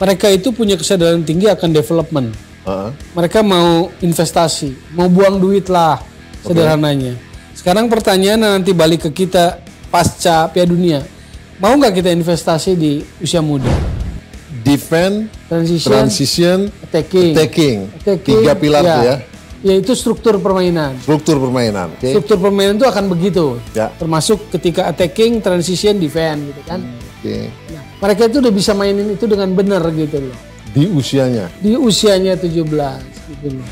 mereka itu punya kesadaran tinggi akan development. Uh -huh. Mereka mau investasi, mau buang duit lah okay. sederhananya. Sekarang pertanyaan nanti balik ke kita pasca Piala Dunia. Mau nggak kita investasi di usia muda? Defend, transition, transition attacking. attacking. attacking. Tiga pilar iya. ya. ya itu struktur permainan. Struktur permainan. Okay. Struktur permainan itu akan begitu. Ya. Termasuk ketika attacking, transition, defend, gitu kan. Hmm, oke. Okay mereka itu udah bisa mainin itu dengan benar gitu loh. Di usianya? Di usianya 17 gitu loh.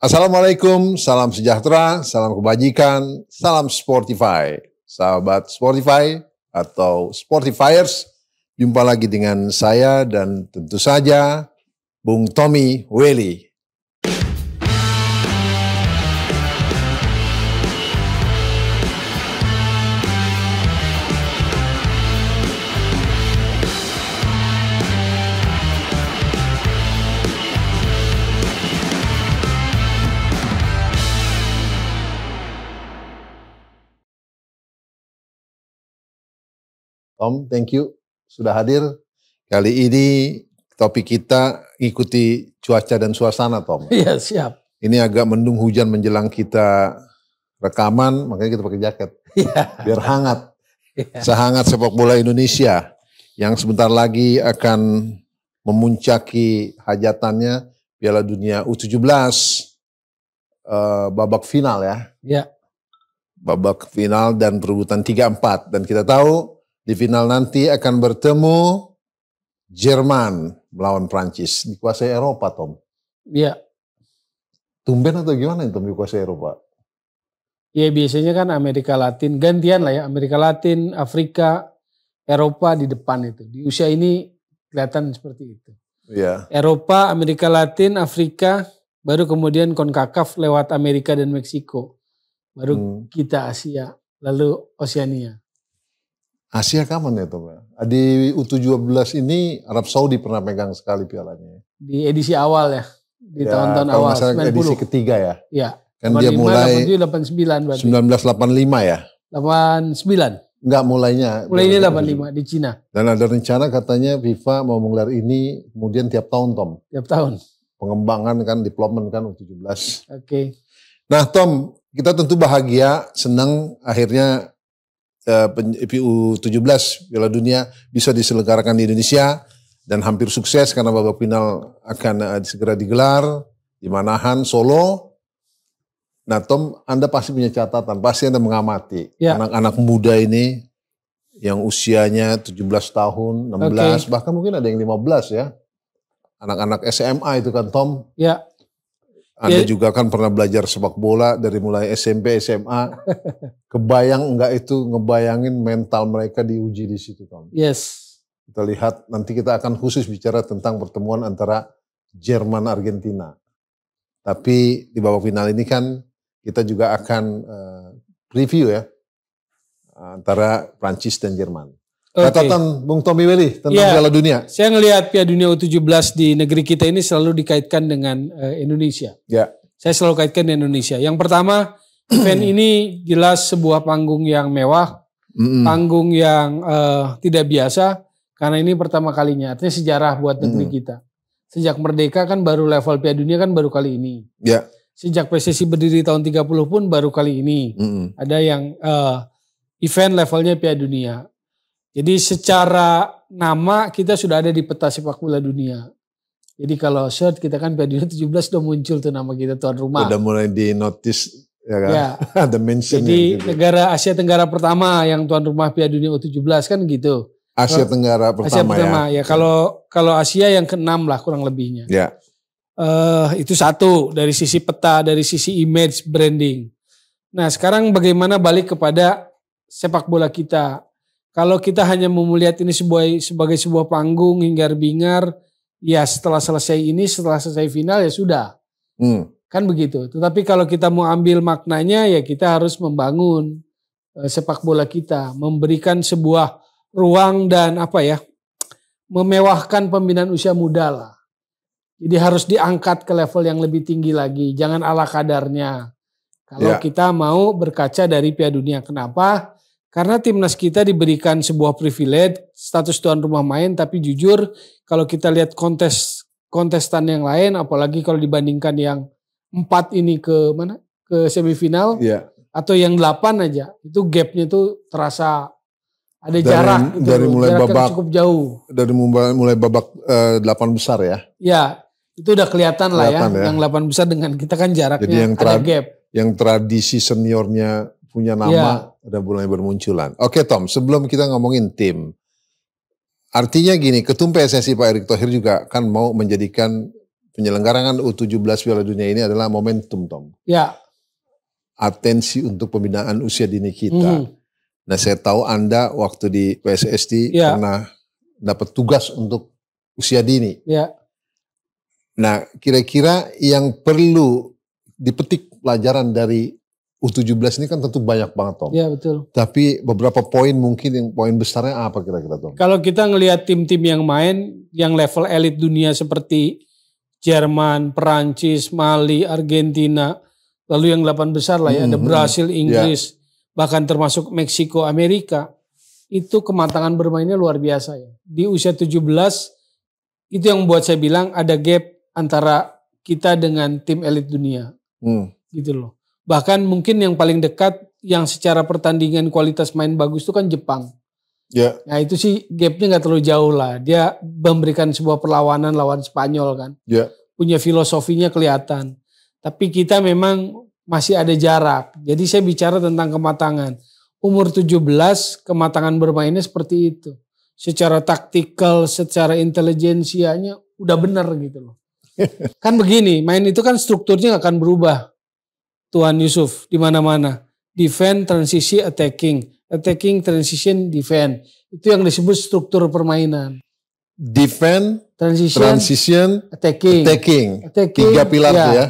Assalamualaikum, salam sejahtera, salam kebajikan, salam Sportify. Sahabat Sportify atau Sportifiers, jumpa lagi dengan saya dan tentu saja Bung Tommy Welly Tom, thank you sudah hadir. Kali ini topik kita ikuti cuaca dan suasana, Tom. Iya, siap. Ini agak mendung hujan menjelang kita rekaman, makanya kita pakai jaket. Yeah. Biar hangat. Yeah. Sehangat sepak bola Indonesia yang sebentar lagi akan memuncaki hajatannya Piala Dunia U17 uh, eh, babak final ya. Iya. Babak final dan perebutan 3-4 dan kita tahu di final nanti akan bertemu Jerman melawan Prancis dikuasai Eropa, Tom. Iya. Tumben atau gimana itu dikuasai Eropa? Iya biasanya kan Amerika Latin gantian lah ya Amerika Latin, Afrika, Eropa di depan itu. Di usia ini kelihatan seperti itu. Iya. Eropa, Amerika Latin, Afrika, baru kemudian Konkakaf lewat Amerika dan Meksiko. Baru hmm. kita Asia, lalu Oseania. Asia kapan ya Tom? Di U17 ini Arab Saudi pernah pegang sekali pialanya. Di edisi awal ya? Di ya, tahun-tahun awal, 90. edisi ketiga ya? Iya. Kan dia mulai 89 berarti. 1985 ya? 89. Enggak mulainya. Mulainya 85 di Cina. Dan ada rencana katanya FIFA mau menggelar ini kemudian tiap tahun Tom. Tiap tahun. Pengembangan kan, development kan U17. Oke. Okay. Nah Tom, kita tentu bahagia, senang akhirnya PU17 Piala Dunia bisa diselenggarakan di Indonesia dan hampir sukses karena babak final akan eh, segera digelar di Manahan Solo. Nah, Tom, Anda pasti punya catatan, pasti Anda mengamati ya. anak-anak ya. muda ini yang usianya 17 tahun, 16, okay. bahkan mungkin ada yang 15 ya. Anak-anak SMA itu kan, Tom. Ya. Anda yeah. juga kan pernah belajar sepak bola dari mulai SMP, SMA. Kebayang enggak itu ngebayangin mental mereka diuji di situ, Tom? Yes. Kita lihat nanti kita akan khusus bicara tentang pertemuan antara Jerman Argentina. Tapi di babak final ini kan kita juga akan uh, eh, review ya antara Prancis dan Jerman. Catatan Bung Tommy Welly tentang ya, Piala Dunia. Saya ngelihat Piala Dunia U17 di negeri kita ini selalu dikaitkan dengan uh, Indonesia. Ya. Saya selalu kaitkan dengan Indonesia. Yang pertama, event ini jelas sebuah panggung yang mewah, mm-hmm. panggung yang uh, tidak biasa karena ini pertama kalinya. Artinya sejarah buat negeri mm kita. Sejak merdeka kan baru level Piala Dunia kan baru kali ini. Ya. Sejak PSSI berdiri tahun 30 pun baru kali ini. Mm-hmm. Ada yang uh, event levelnya Piala Dunia. Jadi secara nama kita sudah ada di peta sepak bola dunia. Jadi kalau short kita kan Dunia 17 sudah muncul tuh nama kita tuan rumah. Sudah mulai di notice ya kan? Ya. Ada mention Jadi gitu. negara Asia Tenggara pertama yang tuan rumah Piala Dunia U17 kan gitu. Asia Tenggara pertama, Asia pertama ya. ya. Hmm. Kalau kalau Asia yang keenam lah kurang lebihnya. Ya. Uh, itu satu dari sisi peta, dari sisi image branding. Nah sekarang bagaimana balik kepada sepak bola kita? Kalau kita hanya melihat ini sebagai, sebagai sebuah panggung hingga bingar, ya setelah selesai ini, setelah selesai final ya sudah. Hmm. Kan begitu. Tetapi kalau kita mau ambil maknanya ya kita harus membangun eh, sepak bola kita, memberikan sebuah ruang dan apa ya, memewahkan pembinaan usia muda lah. Jadi harus diangkat ke level yang lebih tinggi lagi, jangan ala kadarnya. Kalau ya. kita mau berkaca dari pihak Dunia, kenapa karena timnas kita diberikan sebuah privilege status tuan rumah main, tapi jujur kalau kita lihat kontes kontestan yang lain, apalagi kalau dibandingkan yang empat ini ke mana ke semifinal yeah. atau yang delapan aja, itu gapnya tuh terasa ada dari, jarak gitu, dari mulai jarak babak cukup jauh dari mulai, mulai babak eh, delapan uh, besar ya ya itu udah kelihatan, kelihatan lah ya, ya yang delapan besar dengan kita kan jaraknya Jadi yang ada gap yang tradisi seniornya punya nama yeah. udah mulai bermunculan. Oke Tom, sebelum kita ngomongin tim, artinya gini, ketum PSSI Pak Erick Thohir juga kan mau menjadikan penyelenggaraan U17 Piala Dunia ini adalah momentum Tom. Ya. Yeah. Atensi untuk pembinaan usia dini kita. Mm. Nah saya tahu Anda waktu di PSSI yeah. pernah dapat tugas untuk usia dini. Yeah. Nah kira-kira yang perlu dipetik pelajaran dari U17 ini kan tentu banyak banget Tom. Iya betul. Tapi beberapa poin mungkin yang poin besarnya apa kira-kira Tom? Kalau kita ngelihat tim-tim yang main yang level elit dunia seperti Jerman, Perancis, Mali, Argentina, lalu yang delapan besar lah ya, mm -hmm. ada hmm, hmm. Brasil, ya. Inggris, yeah. bahkan termasuk Meksiko, Amerika. Itu kematangan bermainnya luar biasa ya. Di usia 17 itu yang buat saya bilang ada gap antara kita dengan tim elit dunia. Mm. Gitu loh. Bahkan mungkin yang paling dekat yang secara pertandingan kualitas main bagus itu kan Jepang. Ya. Nah itu sih gapnya nggak terlalu jauh lah. Dia memberikan sebuah perlawanan lawan Spanyol kan. Ya. Punya filosofinya kelihatan. Tapi kita memang masih ada jarak. Jadi saya bicara tentang kematangan. Umur 17 kematangan bermainnya seperti itu. Secara taktikal, secara intelijensianya udah bener gitu loh. kan begini, main itu kan strukturnya akan berubah Tuan Yusuf di mana-mana. Defend, transisi, attacking. Attacking, transition, defend. Itu yang disebut struktur permainan. Defend, transition, transition attacking. attacking. Attacking. Tiga pilar ya. Ya.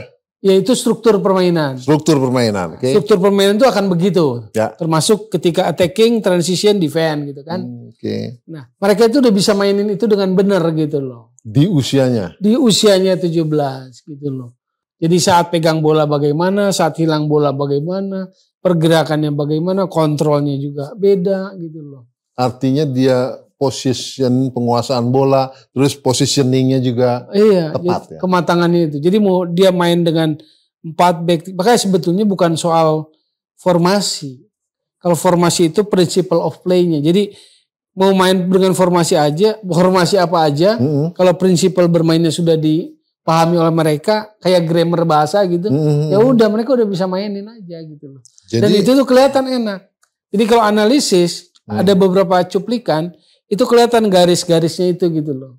ya. itu struktur permainan. Struktur permainan. Okay. Struktur permainan itu akan begitu. Ya. Termasuk ketika attacking, transition, defend gitu kan. Hmm, Oke. Okay. Nah, mereka itu udah bisa mainin itu dengan benar gitu loh. Di usianya? Di usianya 17 gitu loh. Jadi saat pegang bola bagaimana, saat hilang bola bagaimana, pergerakannya bagaimana, kontrolnya juga beda gitu loh. Artinya dia position penguasaan bola, terus positioningnya juga iya, tepat ya. Kematangannya itu. Jadi mau dia main dengan empat back, makanya sebetulnya bukan soal formasi. Kalau formasi itu principle of play-nya. Jadi mau main dengan formasi aja, formasi apa aja, mm -hmm. kalau principle bermainnya sudah di dipahami oleh mereka kayak grammar bahasa gitu. Hmm, hmm, hmm. Ya udah mereka udah bisa mainin aja gitu loh. Jadi, Dan itu tuh kelihatan enak. Jadi kalau analisis hmm. ada beberapa cuplikan itu kelihatan garis-garisnya itu gitu loh.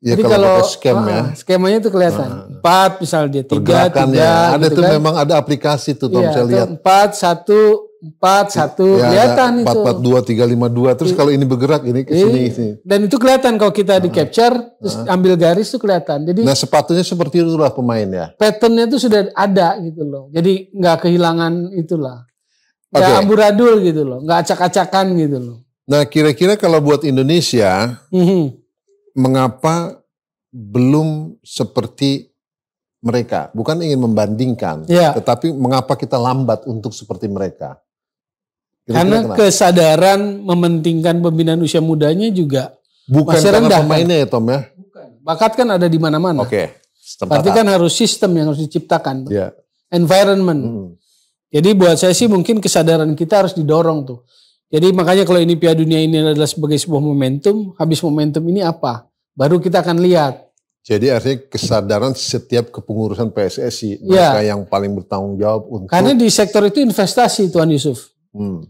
Ya, Jadi kalau, kalau ya. ah, Skemanya itu kelihatan. Ah, ah. Empat misalnya dia tiga, tiga. Ya. Ada gitu tuh kan. memang ada aplikasi tuh Tom ya, saya lihat. Empat, satu, empat iya, satu iya, kelihatan itu empat dua tiga lima dua terus iya. kalau ini bergerak ini ke sini dan itu kelihatan kalau kita di nah. capture terus nah. ambil garis itu kelihatan jadi nah sepatunya seperti itulah pemain ya patternnya itu sudah ada gitu loh jadi nggak kehilangan itulah nggak okay. amburadul gitu loh nggak acak-acakan gitu loh nah kira-kira kalau buat Indonesia mhm. mengapa belum seperti mereka, bukan ingin membandingkan, ya. tetapi mengapa kita lambat untuk seperti mereka? Karena kenapa? kesadaran mementingkan pembinaan usia mudanya juga bukan masih rendah. Bukan pemainnya ya Tom ya. Bukan. Bakat kan ada di mana-mana. Oke. Okay. Berarti kan harus sistem yang harus diciptakan. Yeah. Environment. Hmm. Jadi buat saya sih mungkin kesadaran kita harus didorong tuh. Jadi makanya kalau ini Piala Dunia ini adalah sebagai sebuah momentum, habis momentum ini apa? Baru kita akan lihat. Jadi artinya kesadaran setiap kepengurusan PSSI ya. mereka yang paling bertanggung jawab untuk Karena di sektor itu investasi Tuan Yusuf. Hmm.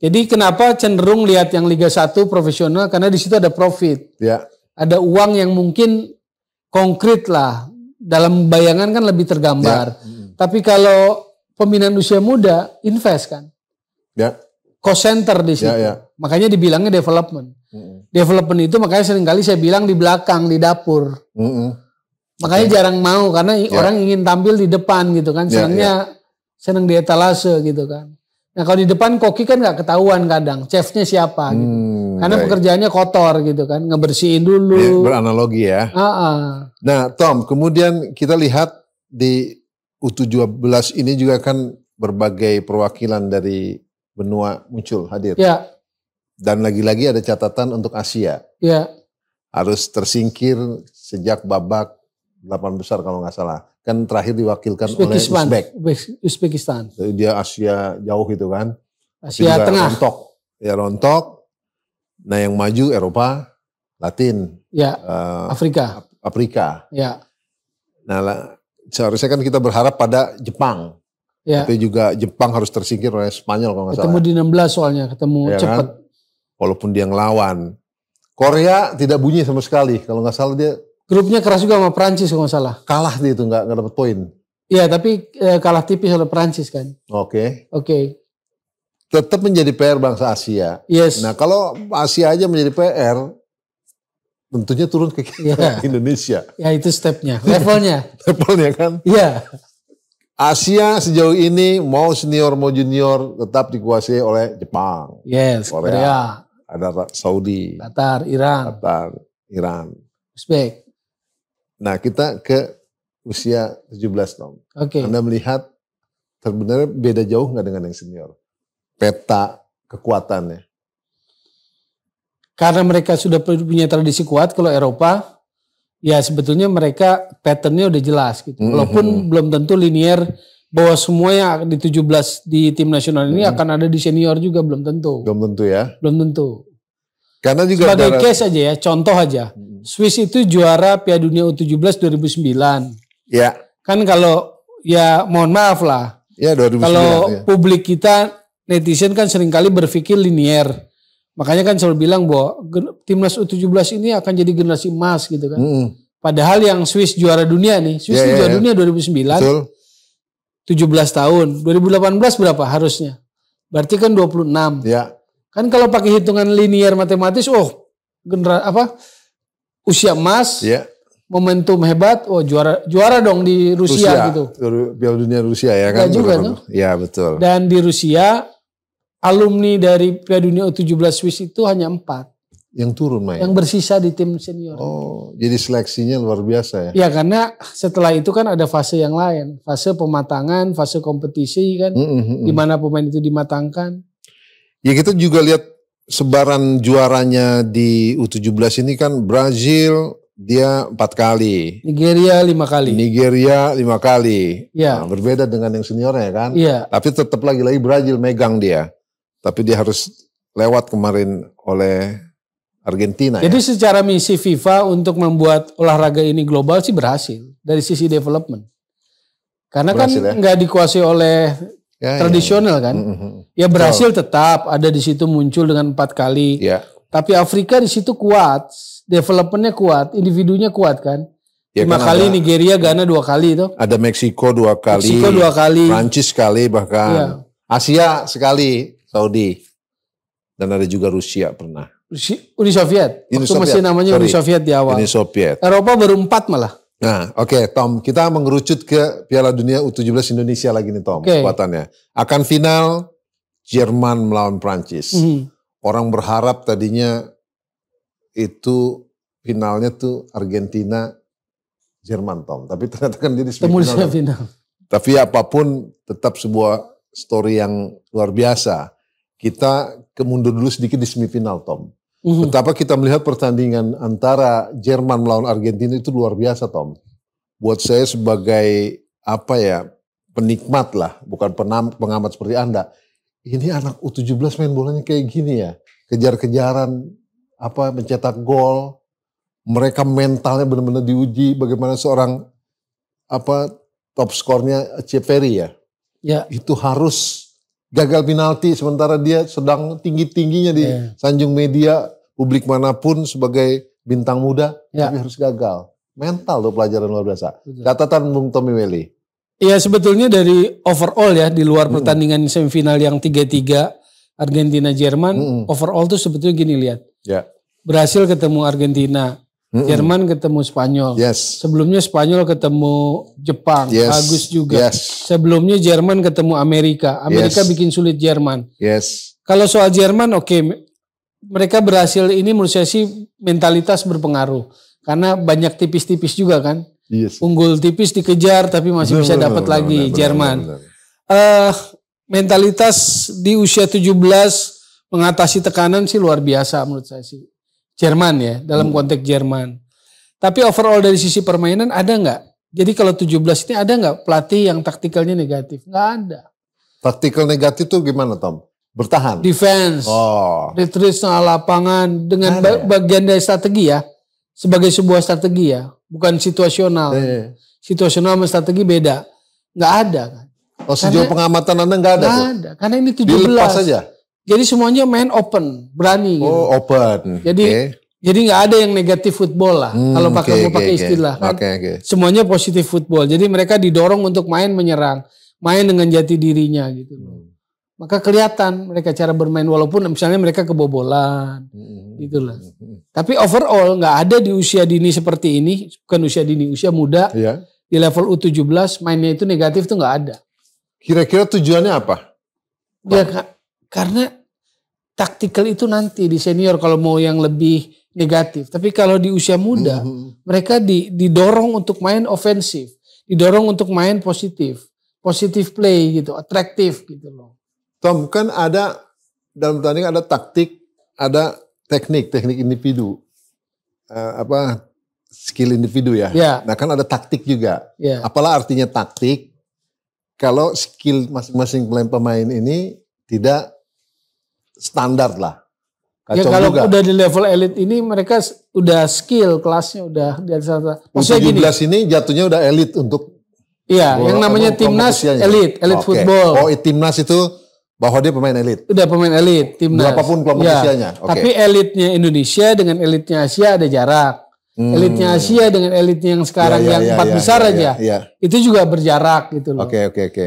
Jadi kenapa cenderung lihat yang Liga 1 profesional karena di situ ada profit. Ya. Ada uang yang mungkin konkret lah dalam bayangan kan lebih tergambar. Ya. Hmm. Tapi kalau pembinaan usia muda invest kan. Ya. Cost center di ya, situ. Ya, ya. Makanya dibilangnya development. Hmm. Development itu makanya seringkali saya bilang di belakang di dapur. Hmm. Makanya okay. jarang mau karena ya. orang ingin tampil di depan gitu kan. Ya, Senangnya ya, ya. senang di etalase gitu kan. Nah kalau di depan koki kan nggak ketahuan kadang chefnya siapa, gitu. Hmm, karena baik. pekerjaannya kotor gitu kan, ngebersihin dulu. Ya, beranalogi ya. Aa. Nah Tom, kemudian kita lihat di U17 ini juga kan berbagai perwakilan dari benua muncul hadir. Ya. Dan lagi-lagi ada catatan untuk Asia. Ya. Harus tersingkir sejak babak delapan besar kalau nggak salah. Kan terakhir diwakilkan Uzbekistan. oleh Uzbek. Uzbekistan. Jadi dia Asia jauh gitu kan. Asia Tapi Tengah. Rontok. Ya rontok. Nah yang maju Eropa, Latin. Ya, uh, Afrika. Afrika. Ya. Nah seharusnya kan kita berharap pada Jepang. Ya. Tapi juga Jepang harus tersingkir oleh Spanyol kalau nggak salah. Ketemu di 16 soalnya, ketemu ya kan? cepat. Kan? Walaupun dia ngelawan. Korea tidak bunyi sama sekali. Kalau nggak salah dia Grupnya keras juga sama Prancis kalau salah. Kalah di itu nggak nggak dapat poin. Iya, tapi e, kalah tipis oleh Prancis kan. Oke. Okay. Oke. Okay. Tetap menjadi PR bangsa Asia. Yes. Nah, kalau Asia aja menjadi PR, tentunya turun ke kita, yeah. Indonesia. Ya, itu stepnya, levelnya. levelnya kan. Iya. Yeah. Asia sejauh ini mau senior mau junior tetap dikuasai oleh Jepang, yes, Korea, Korea, ada Saudi, Qatar, Iran, Qatar, Iran, Uzbek, Nah, kita ke usia 17 tahun. Okay. Anda melihat sebenarnya beda jauh nggak dengan yang senior? Peta kekuatannya. Karena mereka sudah punya tradisi kuat kalau Eropa, ya sebetulnya mereka patternnya udah jelas gitu. Mm-hmm. Walaupun mm -hmm. belum tentu linier bahwa semua yang di 17 di tim nasional ini mm -hmm. akan ada di senior juga belum tentu. Belum tentu ya. Belum tentu. Karena juga sebagai darat... case aja ya, contoh aja. Swiss itu juara Piala Dunia U17 2009. Ya. Kan kalau ya mohon maaf lah. Ya 2009. Kalau ya. publik kita netizen kan seringkali berpikir linier. Makanya kan selalu bilang bahwa timnas U17 ini akan jadi generasi emas gitu kan. Hmm. Padahal yang Swiss juara dunia nih, Swiss yeah, ya, juara yeah, dunia 2009. Betul. 17 tahun. 2018 berapa harusnya? Berarti kan 26. Yeah. Kan kalau pakai hitungan linear matematis, oh genera apa usia emas, yeah. momentum hebat, oh juara juara dong di Rusia, Rusia gitu. Piala dunia Rusia ya kan. juga tuh. Ya betul. Dan di Rusia alumni dari Piala Dunia U17 Swiss itu hanya empat. Yang turun main. Yang bersisa di tim senior. Oh, jadi seleksinya luar biasa ya? Ya karena setelah itu kan ada fase yang lain, fase pematangan, fase kompetisi kan, mm -hmm. di mana pemain itu dimatangkan. Ya kita juga lihat sebaran juaranya di U17 ini kan Brazil dia empat kali. Nigeria lima kali. Nigeria lima kali. Ya. Nah, berbeda dengan yang seniornya kan. Iya. Tapi tetap lagi-lagi Brazil megang dia. Tapi dia harus lewat kemarin oleh Argentina. Jadi ya? secara misi FIFA untuk membuat olahraga ini global sih berhasil dari sisi development. Karena kan berhasil, kan nggak ya? dikuasai oleh Ya, ya, tradisional ya. kan. Mm -hmm. Ya berhasil so. tetap ada di situ muncul dengan empat kali. Ya. Tapi Afrika di situ kuat, developmentnya kuat, individunya kuat kan. Ya, Lima kan kali ada, Nigeria, Ghana dua kali itu. Ada Meksiko dua kali. Meksiko dua kali. Prancis sekali bahkan. Ya. Asia sekali, Saudi. Dan ada juga Rusia pernah. Uni Soviet. Uni Soviet. Waktu masih namanya Sorry. Uni Soviet di awal. Uni Soviet. Eropa baru empat malah. Nah, oke okay, Tom, kita mengerucut ke Piala Dunia U17 Indonesia lagi nih Tom, okay. Akan final Jerman melawan Prancis. Mm -hmm. Orang berharap tadinya itu finalnya tuh Argentina Jerman Tom, tapi ternyata kan jadi semifinal. final. Tapi apapun tetap sebuah story yang luar biasa. Kita kemundur dulu sedikit di semifinal Tom. Mm-hmm. Betapa kita melihat pertandingan antara Jerman melawan Argentina itu luar biasa, Tom. Buat saya sebagai apa ya penikmat lah, bukan penam, pengamat seperti Anda. Ini anak U17 main bolanya kayak gini ya, kejar-kejaran, apa mencetak gol. Mereka mentalnya benar-benar diuji bagaimana seorang apa top skornya Ceperi ya. Ya. Itu harus gagal penalti sementara dia sedang tinggi-tingginya di yeah. sanjung media publik manapun sebagai bintang muda yeah. tapi harus gagal. Mental tuh pelajaran luar biasa. Catatan Bung Tommy Welly. Iya sebetulnya dari overall ya di luar mm. pertandingan semifinal yang tiga tiga Argentina Jerman mm. overall tuh sebetulnya gini lihat. Yeah. berhasil ketemu Argentina, Mm-mm. Jerman ketemu Spanyol. Yes. Sebelumnya Spanyol ketemu Jepang, yes. bagus juga. Yes. Sebelumnya Jerman ketemu Amerika. Amerika yes. bikin sulit Jerman. Yes. Kalau soal Jerman oke okay. mereka berhasil ini menurut saya sih mentalitas berpengaruh. Karena banyak tipis-tipis juga kan. Yes. Unggul tipis dikejar tapi masih bisa dapat lagi benar, Jerman. Benar, Uh, mentalitas di usia 17 mengatasi tekanan sih luar biasa menurut saya sih. Jerman ya, dalam hmm. konteks Jerman. Tapi overall dari sisi permainan ada nggak? Jadi kalau 17 ini ada nggak pelatih yang taktikalnya negatif? Nggak ada. Taktikal negatif tuh gimana Tom? Bertahan? Defense. Oh. Retreat lapangan dengan ada, ya? bagian dari strategi ya. Sebagai sebuah strategi ya. Bukan situasional. Eh. Situasional sama strategi beda. Nggak ada kan. Oh sejauh pengamatan Anda nggak ada? Nggak ada. Karena ini 17. Dilepas saja? Jadi semuanya main open, berani. Oh, gitu. open. Jadi okay. jadi nggak ada yang negatif football lah. Hmm, kalau pakai okay, mau pakai okay, istilah okay. kan. Okay, okay. Semuanya positif football. Jadi mereka didorong untuk main menyerang, main dengan jati dirinya gitu. Hmm. Maka kelihatan mereka cara bermain walaupun misalnya mereka kebobolan, hmm. itulah. Hmm, hmm. Tapi overall nggak ada di usia dini seperti ini, bukan usia dini, usia muda. Yeah. Di level U17 mainnya itu negatif tuh nggak ada. Kira-kira tujuannya apa? Ya, karena taktikal itu nanti di senior kalau mau yang lebih negatif. Tapi kalau di usia muda, mm-hmm. mereka di, didorong untuk main ofensif, didorong untuk main positif, positif play gitu, atraktif gitu loh. Tom, kan ada dalam pertandingan ada taktik, ada teknik, teknik individu. Uh, apa skill individu ya. Yeah. Nah, kan ada taktik juga. Yeah. Apalah artinya taktik kalau skill masing-masing pemain ini tidak standar lah. Ya, Kacau ya kalau juga. udah di level elit ini mereka udah skill kelasnya udah di atas rata. Maksudnya gini. ini jatuhnya udah elit untuk Iya, yang namanya timnas elit, gitu. elit football. Oh, timnas itu bahwa dia pemain elit. Udah pemain elit timnas. Berapapun iya. kelompok ya. usianya. Okay. Tapi elitnya Indonesia dengan elitnya Asia ada jarak. Hmm. Elitnya Asia dengan elitnya yang sekarang ya, ya, yang iya, empat ya, besar iya, aja. Itu juga berjarak gitu loh. Oke, okay, oke, okay, oke.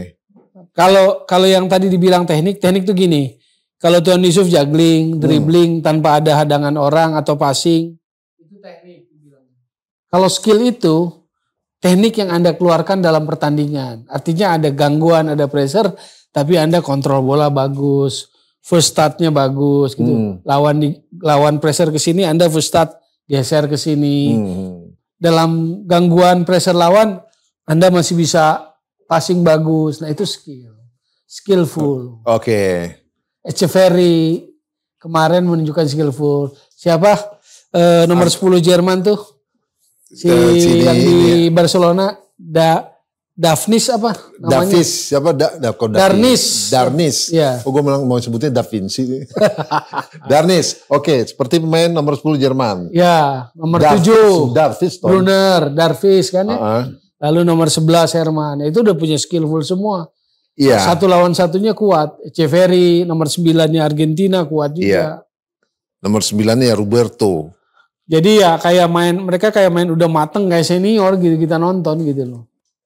Kalau kalau yang tadi dibilang teknik, teknik tuh gini kalau Tuhan Yusuf juggling, hmm. dribbling hmm. tanpa ada hadangan orang atau passing, itu teknik. Kalau skill itu teknik yang Anda keluarkan dalam pertandingan. Artinya ada gangguan, ada pressure, tapi Anda kontrol bola bagus, first startnya bagus gitu. Hmm. Lawan di, lawan pressure ke sini, Anda first start geser ke sini. Hmm. Dalam gangguan pressure lawan, Anda masih bisa passing bagus. Nah, itu skill. Skillful. Oke. Okay. Echeverry kemarin menunjukkan skillful. Siapa uh, nomor Ar 10 Jerman tuh? Si Cini, yang di ya. Barcelona da Davnis apa namanya? Davis siapa da, da, kok Darnis. Darnis. Iya. Oh, gue bilang mau sebutnya Da Vinci. Darnis. Oke, okay, seperti pemain nomor 10 Jerman. Ya, nomor Darvis, 7. Darvis. Bruner, Darvis kan ya. Uh -huh. Lalu nomor 11 Herman. Itu udah punya skillful semua. Iya. Satu lawan satunya kuat. Ceferi nomor sembilannya Argentina kuat juga. Yeah. Nomor sembilannya ya Roberto. Jadi ya kayak main mereka kayak main udah mateng kayak senior gitu kita nonton gitu loh.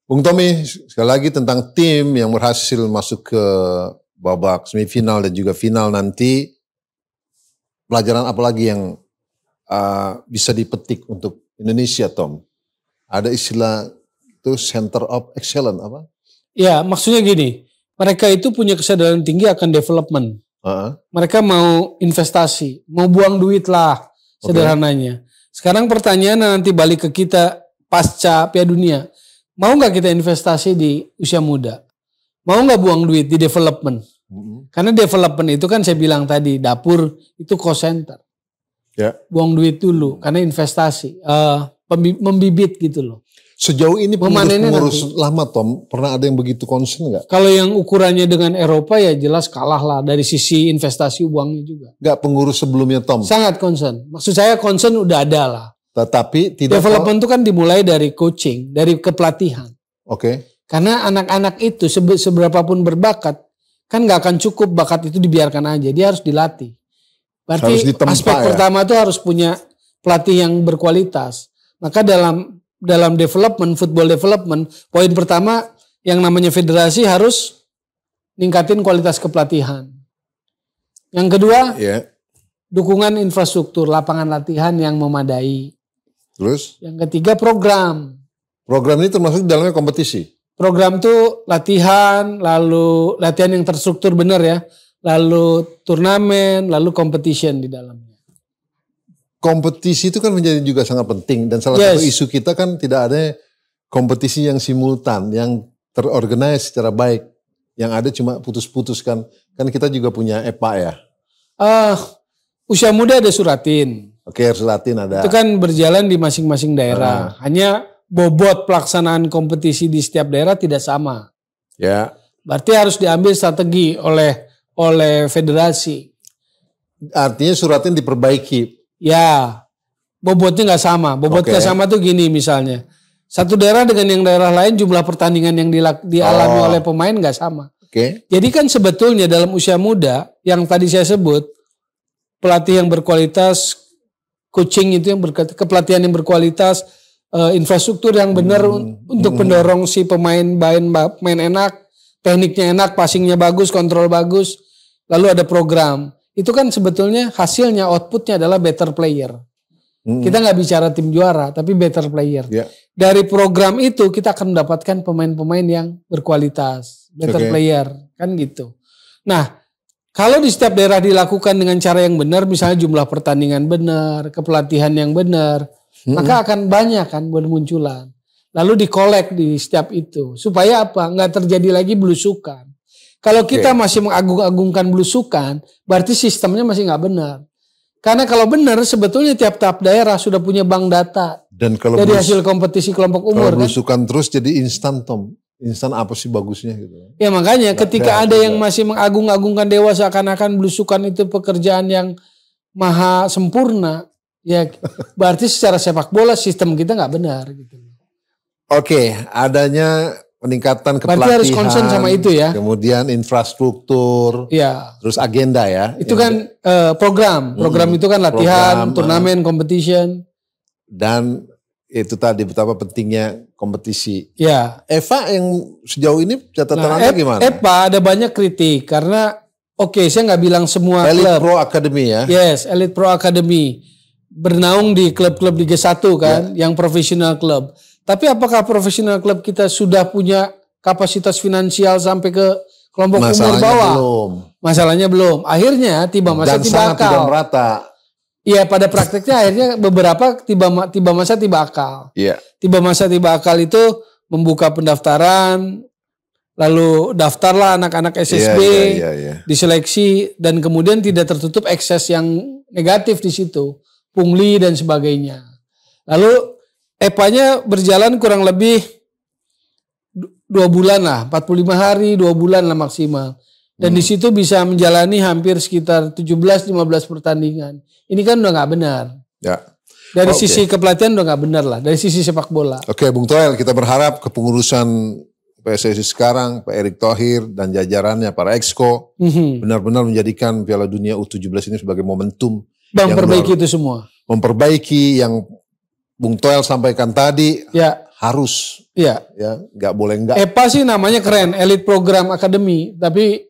Bung Tommy sekali lagi tentang tim yang berhasil masuk ke babak semifinal dan juga final nanti pelajaran apa lagi yang uh, bisa dipetik untuk Indonesia Tom? Ada istilah itu center of excellence apa? Ya, maksudnya gini, mereka itu punya kesadaran tinggi akan development. Uh-huh. Mereka mau investasi, mau buang duit lah sederhananya. Okay. Sekarang pertanyaan nanti balik ke kita pasca Piala Dunia, mau nggak kita investasi di usia muda? Mau nggak buang duit di development? Uh-huh. Karena development itu kan saya bilang tadi dapur itu cost center. Yeah. Buang duit dulu karena investasi, uh, membibit gitu loh. Sejauh ini pengurus nanti. lama Tom pernah ada yang begitu concern nggak? Kalau yang ukurannya dengan Eropa ya jelas kalah lah dari sisi investasi uangnya juga. Nggak pengurus sebelumnya Tom? Sangat concern. Maksud saya concern udah ada lah. Tetapi tidak. Development itu kan dimulai dari coaching, dari kepelatihan. Oke. Okay. Karena anak-anak itu seberapapun berbakat kan nggak akan cukup bakat itu dibiarkan aja, dia harus dilatih. Berarti harus ditempa, aspek ya? pertama itu harus punya pelatih yang berkualitas. Maka dalam dalam development football development poin pertama yang namanya federasi harus ningkatin kualitas kepelatihan. Yang kedua, yeah. dukungan infrastruktur lapangan latihan yang memadai. Terus? Yang ketiga program. Program ini termasuk dalamnya kompetisi. Program tuh latihan, lalu latihan yang terstruktur benar ya, lalu turnamen, lalu competition di dalamnya kompetisi itu kan menjadi juga sangat penting dan salah yes. satu isu kita kan tidak ada kompetisi yang simultan yang terorganize secara baik yang ada cuma putus-putus kan kan kita juga punya EPA ya uh, usia muda ada suratin oke okay, suratin ada itu kan berjalan di masing-masing daerah uh. hanya bobot pelaksanaan kompetisi di setiap daerah tidak sama ya yeah. berarti harus diambil strategi oleh oleh federasi artinya suratin diperbaiki Ya, bobotnya nggak sama. Bobotnya okay. sama tuh gini misalnya. Satu daerah dengan yang daerah lain jumlah pertandingan yang dialami oh. oleh pemain nggak sama. Oke. Okay. Jadi kan sebetulnya dalam usia muda yang tadi saya sebut pelatih yang berkualitas, coaching itu yang berkat kepelatihan yang berkualitas, eh, infrastruktur yang benar hmm. untuk hmm. pendorong si pemain main main enak, tekniknya enak, passingnya bagus, kontrol bagus, lalu ada program itu kan sebetulnya hasilnya outputnya adalah better player. Hmm. Kita nggak bicara tim juara, tapi better player. Yeah. Dari program itu kita akan mendapatkan pemain-pemain yang berkualitas, better okay. player, kan gitu. Nah, kalau di setiap daerah dilakukan dengan cara yang benar, misalnya jumlah pertandingan benar, kepelatihan yang benar, hmm. maka akan banyak kan bermunculan. Lalu dikolek di setiap itu supaya apa? Nggak terjadi lagi belusukan. Kalau kita okay. masih mengagung-agungkan belusukan, berarti sistemnya masih nggak benar. Karena kalau benar sebetulnya tiap-tiap daerah sudah punya bank data. Dan kalau dari hasil kompetisi kelompok umur kalau belusukan kan? terus jadi instan tom. Instan apa sih bagusnya gitu. Ya makanya gak, ketika ada gak. yang masih mengagung-agungkan dewasa seakan-akan belusukan itu pekerjaan yang maha sempurna, ya berarti secara sepak bola sistem kita nggak benar gitu. Oke, okay, adanya peningkatan kepelatihan. Berarti harus concern sama itu ya. Kemudian infrastruktur. Iya. Terus agenda ya. Itu kan uh, eh, program. Program hmm, itu kan latihan, program, eh. turnamen, competition. Dan itu tadi betapa pentingnya kompetisi. Ya. Eva yang sejauh ini catatan nah, Anda gimana? Eva ada banyak kritik karena oke okay, saya nggak bilang semua Elite klub. Pro Academy ya. Yes, Elite Pro Academy bernaung di klub-klub Liga 1 kan, ya. yang profesional klub tapi apakah profesional klub kita sudah punya kapasitas finansial sampai ke kelompok Masalahnya umur bawah? Belum. Masalahnya belum. Akhirnya tiba masa Dan tiba akal. tidak merata. Iya, pada prakteknya akhirnya beberapa tiba tiba masa tiba akal. Iya. Tiba masa tiba akal itu membuka pendaftaran, lalu daftarlah anak-anak iya, SSB, iya, iya, iya, diseleksi dan kemudian tidak tertutup ekses yang negatif di situ, pungli dan sebagainya. Lalu EPA-nya berjalan kurang lebih dua bulan lah, 45 hari, dua bulan lah maksimal. Dan hmm. di situ bisa menjalani hampir sekitar 17-15 pertandingan. Ini kan udah nggak benar. Ya. Dari oh, sisi okay. kepelatihan udah nggak benar lah. Dari sisi sepak bola. Oke, okay, Bung Toel, kita berharap kepengurusan PSSI sekarang, Pak Erick Thohir dan jajarannya para exco mm-hmm. benar-benar menjadikan Piala Dunia U17 ini sebagai momentum. Dan memperbaiki itu semua. Memperbaiki yang Bung Toel sampaikan tadi ya. harus ya ya nggak boleh nggak. EPA sih namanya keren, elit program akademi, tapi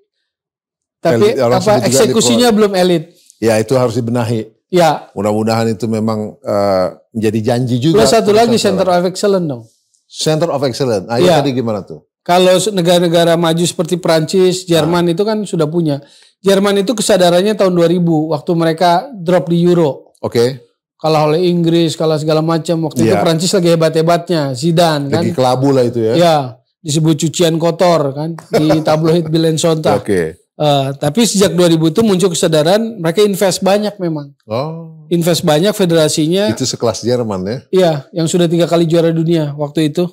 tapi elite, ya, apa eksekusinya belum elit. Ya itu harus dibenahi. Ya. Mudah-mudahan itu memang uh, menjadi janji juga. Plus satu lagi Center of Excellence dong. Center of Excellence. Ayo nah, ya. tadi gimana tuh? Kalau negara-negara maju seperti Prancis, Jerman nah. itu kan sudah punya. Jerman itu kesadarannya tahun 2000 waktu mereka drop di euro. Oke. Okay kalah oleh Inggris, kalah segala macam. Waktu yeah. itu iya. Prancis lagi hebat-hebatnya, Zidane kan. Lagi kelabu lah itu ya. Ya, disebut cucian kotor kan di tabloid Bilen Sonta. Oke. Okay. Uh, eh, tapi sejak 2000 itu muncul kesadaran mereka invest banyak memang. Oh. Invest banyak federasinya. Itu sekelas Jerman ya. Iya, yang sudah tiga kali juara dunia waktu itu.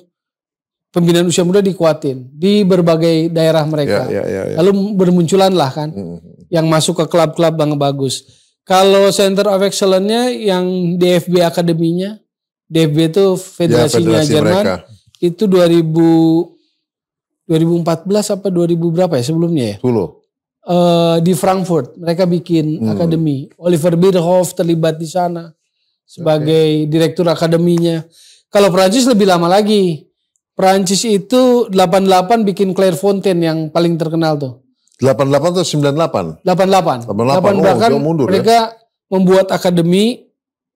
Pembinaan usia muda dikuatin di berbagai daerah mereka. Ya, ya, ya, ya. Lalu bermunculan lah kan, mm -hmm. yang masuk ke klub-klub yang bagus. Kalau Center of Excellence-nya yang DFB Akademinya, DFB itu federasinya ya, federasi Jerman. Mereka. Itu 2000 2014 apa 2000 berapa ya sebelumnya ya? 10. Uh, eh, di Frankfurt mereka bikin hmm. akademi. Oliver Bierhoff terlibat di sana sebagai okay. direktur akademinya. Kalau Prancis lebih lama lagi. Prancis itu 88 bikin Clairefontaine yang paling terkenal tuh. 88 atau 98? 88. 88. 88. Oh, delapan mundur, ya. mereka ya? membuat akademi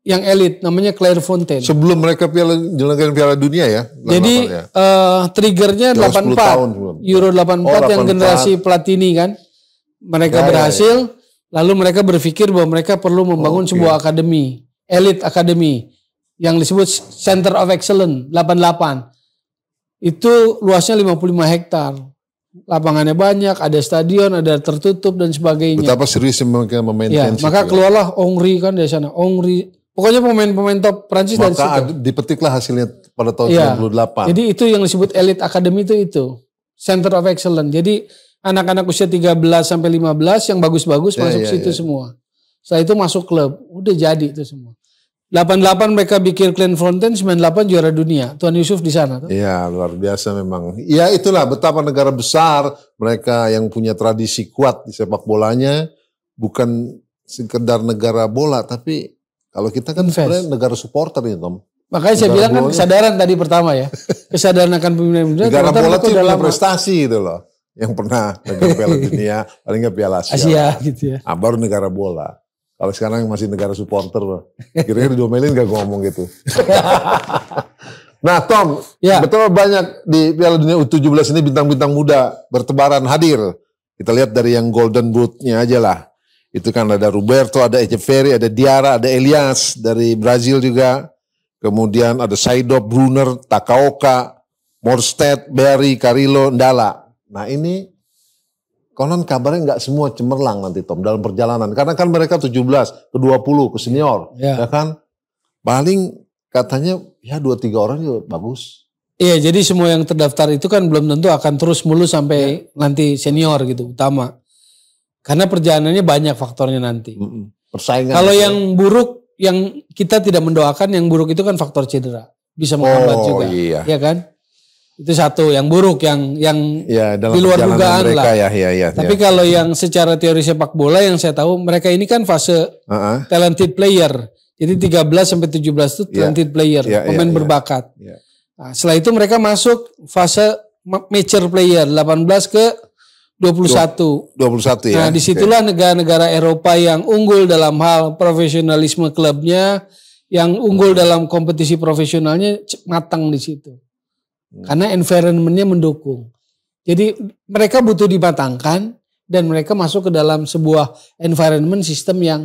yang elit namanya Clairefontaine. Sebelum mereka piala jelangkan Piala Dunia ya. Jadi ya. Uh, triggernya 84 tahun. Euro 84 oh, 84. yang generasi Platini kan. Mereka ya, berhasil ya, ya. lalu mereka berpikir bahwa mereka perlu membangun okay. sebuah akademi, elit akademi yang disebut Center of Excellence 88. Itu luasnya 55 hektar lapangannya banyak, ada stadion, ada tertutup dan sebagainya. Betapa serius memainkan. Iya, ya, maka keluarlah Ongri kan dari sana. Ongri, pokoknya pemain-pemain top Prancis maka dari situ. Maka dipetiklah hasilnya pada tahun ya, 98. Jadi itu yang disebut elite academy itu itu center of excellence. Jadi anak-anak usia 13 sampai 15 yang bagus-bagus ya, masuk ya, situ ya. semua. Setelah itu masuk klub, udah jadi itu semua. 88 mereka bikin Clan Fountain, 98 juara dunia. Tuan Yusuf di sana. Iya, luar biasa memang. Iya itulah betapa negara besar mereka yang punya tradisi kuat di sepak bolanya. Bukan sekedar negara bola, tapi kalau kita kan sebenarnya negara supporter ya Tom. Makanya negara saya bilang bolanya. kan kesadaran tadi pertama ya. Kesadaran akan dunia. Negara bola itu punya prestasi gitu loh. Yang pernah negara piala dunia, paling gak piala Asia. Asia gitu ya. Nah, baru negara bola. Kalau sekarang masih negara supporter loh. Kira-kira diomelin gak ngomong gitu. nah Tom, ya. betul banyak di Piala Dunia U17 ini bintang-bintang muda bertebaran hadir. Kita lihat dari yang Golden Boot-nya aja lah. Itu kan ada Roberto, ada Echeverri, ada Diara, ada Elias dari Brazil juga. Kemudian ada Saido, Brunner, Takaoka, Morstead, Berry, Carilo, Ndala. Nah ini Konon kabarnya nggak semua cemerlang nanti Tom dalam perjalanan. Karena kan mereka 17, ke 20, ke senior. Ya, ya kan? Paling katanya ya 2-3 orang juga bagus. Iya jadi semua yang terdaftar itu kan belum tentu akan terus mulu sampai ya. nanti senior gitu utama. Karena perjalanannya banyak faktornya nanti. Persaingan. Kalau yang buruk, yang kita tidak mendoakan, yang buruk itu kan faktor cedera. Bisa menghambat oh, juga. Iya. Ya kan? Itu satu yang buruk yang yang ya, dalam di luar dugaan lah. Ya, ya, ya, Tapi ya. kalau yang secara teori sepak bola yang saya tahu mereka ini kan fase uh -huh. talented player. Jadi 13 sampai 17 itu iya. talented yeah. player, yeah, iya, pemain yeah, berbakat. Yeah. Nah, setelah itu mereka masuk fase mature player 18 ke 21. 21 ya. Nah, disitulah negara-negara okay. Eropa yang unggul dalam hal profesionalisme klubnya, yang unggul dalam kompetisi profesionalnya matang di situ. Hmm. Karena environmentnya mendukung. Jadi mereka butuh dimatangkan dan mereka masuk ke dalam sebuah environment sistem yang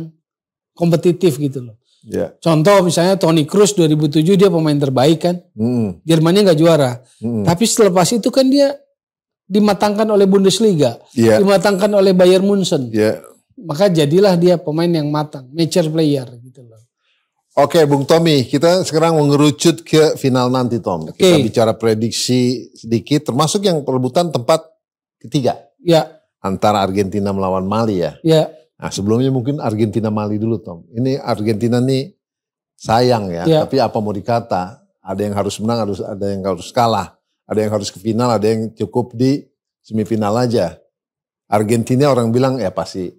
kompetitif gitu loh. Yeah. Contoh misalnya Tony Cruz 2007 dia pemain terbaik kan. Mm. Jermannya nggak juara. Mm. Tapi selepas itu kan dia dimatangkan oleh Bundesliga, yeah. dimatangkan oleh Bayern Munchen. Yeah. Maka jadilah dia pemain yang matang, mature player gitu loh. Oke, Bung Tommy, kita sekarang mengerucut ke final nanti, Tom. Okay. Kita bicara prediksi sedikit, termasuk yang perebutan tempat ketiga. Ya. Antara Argentina melawan Mali ya. Ya. Nah, sebelumnya mungkin Argentina Mali dulu, Tom. Ini Argentina nih sayang ya, ya. tapi apa mau dikata? Ada yang harus menang, harus ada yang harus kalah, ada yang harus ke final, ada yang cukup di semifinal aja. Argentina orang bilang ya pasti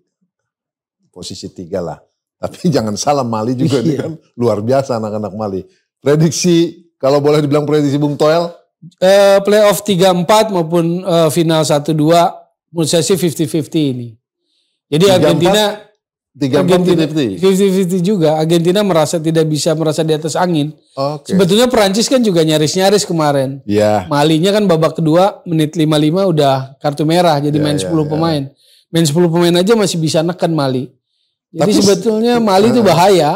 posisi tiga lah. Tapi jangan salah Mali juga iya. kan luar biasa anak-anak Mali. Prediksi kalau boleh dibilang prediksi Bung Toel? Uh, playoff 3-4 maupun uh, final 1-2 menurut saya sih 50-50 ini. Jadi 3, Argentina 3 Argentina 50 50 juga. Argentina merasa tidak bisa merasa di atas angin. Okay. Sebetulnya Perancis kan juga nyaris-nyaris kemarin. Yeah. Malinya kan babak kedua menit 55 udah kartu merah jadi yeah, main yeah, 10 yeah. pemain. Main 10 pemain aja masih bisa neken Mali. Jadi Tapi, sebetulnya Mali itu ah. bahaya.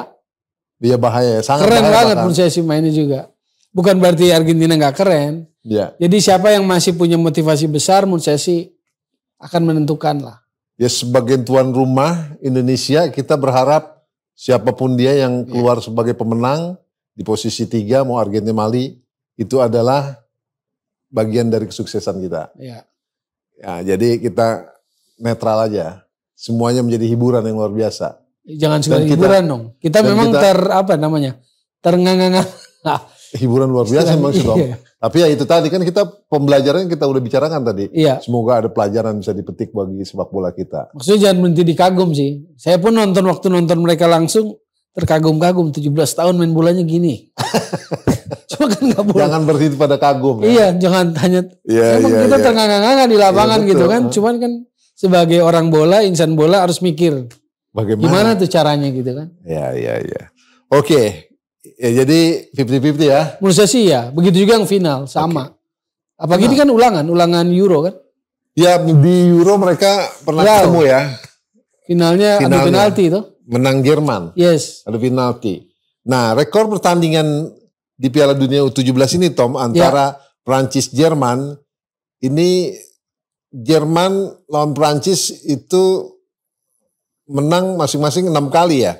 Dia bahaya, sangat keren bahaya banget pun saya sih mainnya juga. Bukan berarti Argentina nggak keren. Ya. Jadi siapa yang masih punya motivasi besar pun saya sih akan menentukan lah. Ya sebagai tuan rumah Indonesia kita berharap siapapun dia yang iya. keluar ya. sebagai pemenang di posisi tiga mau Argentina Mali itu adalah bagian dari kesuksesan kita. Ya. Ya, jadi kita netral aja semuanya menjadi hiburan yang luar biasa. Jangan sekedar hiburan dong. Kita memang kita, ter apa namanya? ternganga hiburan luar biasa memang iya. dong. Tapi ya itu tadi kan kita pembelajaran kita udah bicarakan tadi. Iya. Semoga ada pelajaran bisa dipetik bagi sepak bola kita. Maksudnya jangan berhenti dikagum sih. Saya pun nonton waktu nonton mereka langsung terkagum-kagum 17 tahun main bolanya gini. Cuma kan gak boleh. Jangan berhenti pada kagum ya. Iya, jangan tanya. Iya, yeah, iya, kita yeah. terengang-engang di lapangan yeah, gitu kan. Cuman kan sebagai orang bola, insan bola harus mikir bagaimana gimana tuh caranya gitu kan. Ya, ya, ya. Oke. Ya, jadi 50-50 ya. Menurut saya sih ya, begitu juga yang final sama. Okay. Apalagi nah. ini kan ulangan, ulangan Euro kan. Ya, di Euro mereka pernah Lalu. ketemu ya. Finalnya, Finalnya adu penalti itu. Menang Jerman. Yes. Ada penalti. Nah, rekor pertandingan di Piala Dunia U17 ini Tom antara ya. Prancis Jerman ini Jerman lawan Prancis itu menang masing-masing enam kali ya?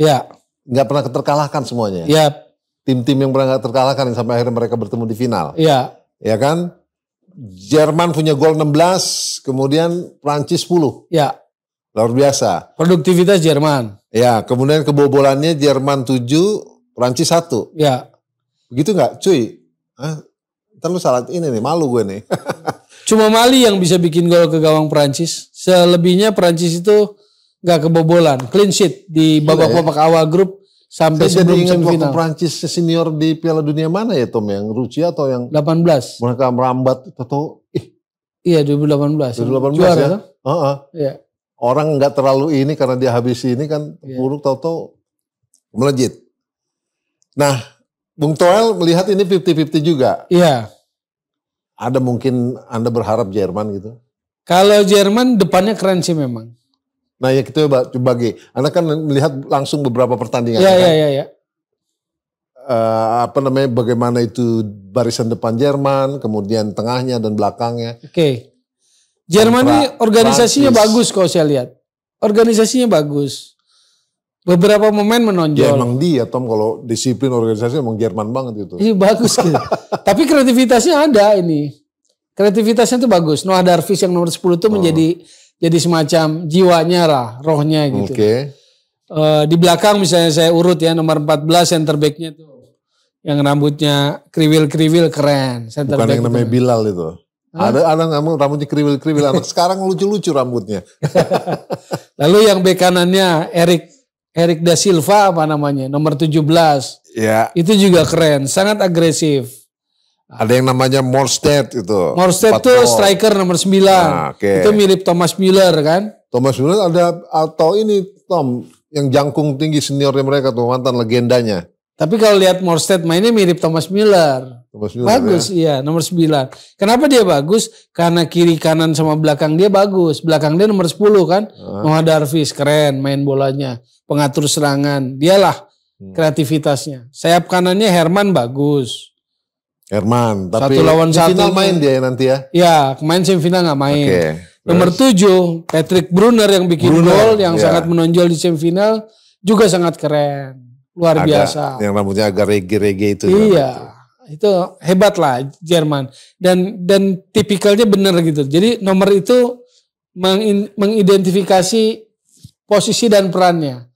Iya. Gak pernah terkalahkan semuanya. Ya. Tim-tim yang pernah nggak terkalahkan yang sampai akhirnya mereka bertemu di final. Iya. Ya kan? Jerman punya gol 16, kemudian Prancis 10. Iya. Luar biasa. Produktivitas Jerman. Iya. kemudian kebobolannya Jerman 7, Prancis 1. Iya. Begitu nggak, cuy? Hah? Ntar lu salah ini nih, malu gue nih. Cuma Mali yang bisa bikin gol ke gawang Prancis. Selebihnya Prancis itu nggak kebobolan, clean sheet di babak-babak ya. awal grup sampai Saya sebelum jadi ingat Waktu Prancis senior di Piala Dunia mana ya Tom yang Rusia atau yang 18? Mereka merambat atau ih. Iya 2018. 2018 Juara, ya. Uh -uh. Iya. Orang nggak terlalu ini karena dia habis ini kan iya. buruk tahu-tahu melejit. Nah, Bung Toel melihat ini 50-50 juga. Iya. Ada mungkin Anda berharap Jerman gitu? Kalau Jerman depannya keren sih memang. Nah ya kita coba bagi. Anda kan melihat langsung beberapa pertandingan. Iya, iya, iya. Uh, apa namanya bagaimana itu barisan depan Jerman, kemudian tengahnya dan belakangnya. Oke. Okay. Jerman ini organisasinya Prancis. bagus kalau saya lihat. Organisasinya bagus. Beberapa momen menonjol. Ya emang dia Tom kalau disiplin organisasi emang Jerman banget gitu. Iya bagus gitu. Tapi kreativitasnya ada ini. Kreativitasnya tuh bagus. Noah Darvis yang nomor 10 tuh menjadi oh. menjadi jadi semacam jiwanya lah, rohnya gitu. Oke. Okay. Uh, eh, di belakang misalnya saya urut ya nomor 14 center backnya tuh yang rambutnya kriwil-kriwil keren. Center Bukan yang namanya itu. Bilal itu. Hmm? Ada ada kamu rambutnya kriwil-kriwil anak sekarang lucu-lucu rambutnya. Lalu yang bek kanannya Erik Eric da Silva apa namanya nomor 17 ya itu juga keren sangat agresif ada yang namanya Morstead itu Morstead itu striker nomor 9 nah, okay. itu mirip Thomas Müller kan Thomas Müller ada atau ini Tom yang jangkung tinggi seniornya mereka tuh mantan legendanya tapi kalau lihat Morstead mainnya mirip Thomas Miller. Thomas Miller bagus, ya. iya nomor 9. Kenapa dia bagus? Karena kiri kanan sama belakang dia bagus. Belakang dia nomor 10 kan. Uh -huh. Noah Darvish keren main bolanya, pengatur serangan. Dialah hmm. kreativitasnya. Sayap kanannya Herman bagus. Herman, tapi satu lawan satu final main dia ya nanti ya. Ya, main semifinal gak main. Okay. Nomor tujuh, Patrick Brunner yang bikin gol yang yeah. sangat menonjol di semifinal juga sangat keren luar agak, biasa. Yang rambutnya agak rege-rege itu. Ya, iya, itu. itu hebat lah Jerman dan dan tipikalnya benar gitu. Jadi nomor itu meng, mengidentifikasi posisi dan perannya.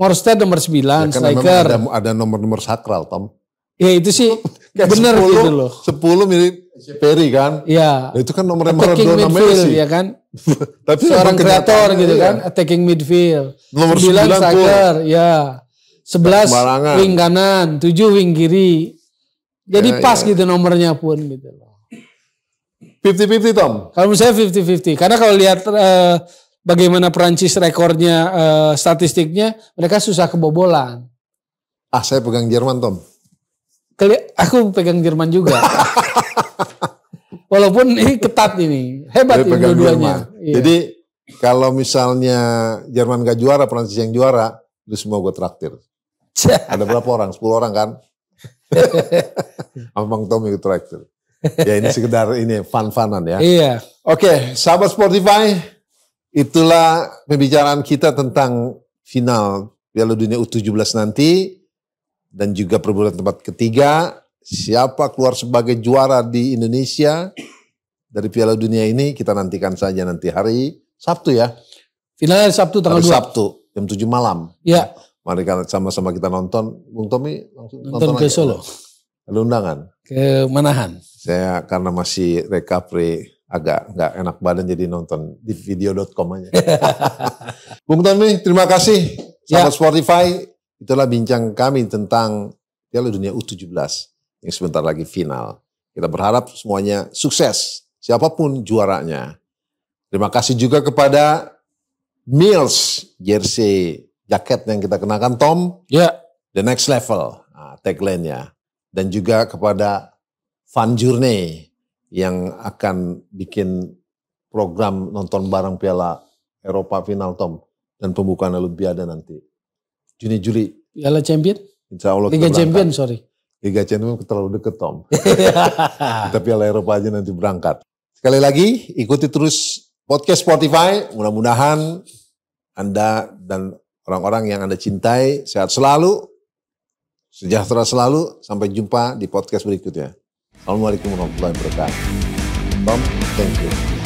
Morstead nomor 9, ya, kan striker. Ada, ada nomor-nomor sakral, Tom. Ya itu sih benar gitu loh. 10 mirip Perry kan? Iya. Nah, itu kan nomor Maradona Messi. ya kan? Tapi seorang kreator gitu ya. kan, attacking midfield. Nomor sembilan 9 striker, ya 11 wing kanan, 7 wing kiri. Jadi ya, pas ya. gitu nomornya pun gitu loh. 50-50 Tom. Kalau misalnya 50-50 karena kalau lihat uh, bagaimana Prancis rekornya uh, statistiknya mereka susah kebobolan. Ah, saya pegang Jerman Tom. Keli aku pegang Jerman juga. Walaupun ini ketat ini. Hebat ini dua-duanya. Iya. Jadi kalau misalnya Jerman gak juara, Prancis yang juara, itu semua gue traktir. Ada berapa orang? 10 orang kan? Abang Tommy traktor. Ya ini sekedar ini fan-fanan ya. Iya. Oke, okay, sahabat Spotify, itulah pembicaraan kita tentang final Piala Dunia U17 nanti dan juga perburuan tempat ketiga. Siapa keluar sebagai juara di Indonesia dari Piala Dunia ini kita nantikan saja nanti hari Sabtu ya. Finalnya Sabtu tanggal hari 2. Sabtu jam 7 malam. Iya mari sama-sama kita nonton. Bung Tommy langsung nonton, nonton ke aja. Solo. Ada undangan. Ke Manahan. Saya karena masih recovery agak nggak enak badan jadi nonton di video.com aja. Bung Tommy, terima kasih. sama ya. Spotify, itulah bincang kami tentang Piala Dunia U17 yang sebentar lagi final. Kita berharap semuanya sukses, siapapun juaranya. Terima kasih juga kepada Mills Jersey jaket yang kita kenakan Tom. Ya. Yeah. The next level nah, tagline-nya dan juga kepada Van Journey yang akan bikin program nonton bareng Piala Eropa final Tom dan pembukaan Olimpiade nanti Juni Juli. Piala Champion? Insya Allah Liga Champion sorry. Liga Champion terlalu deket Tom. kita Piala Eropa aja nanti berangkat. Sekali lagi ikuti terus podcast Spotify. Mudah-mudahan Anda dan orang-orang yang Anda cintai. Sehat selalu, sejahtera selalu. Sampai jumpa di podcast berikutnya. Assalamualaikum warahmatullahi wabarakatuh. Tom, thank you.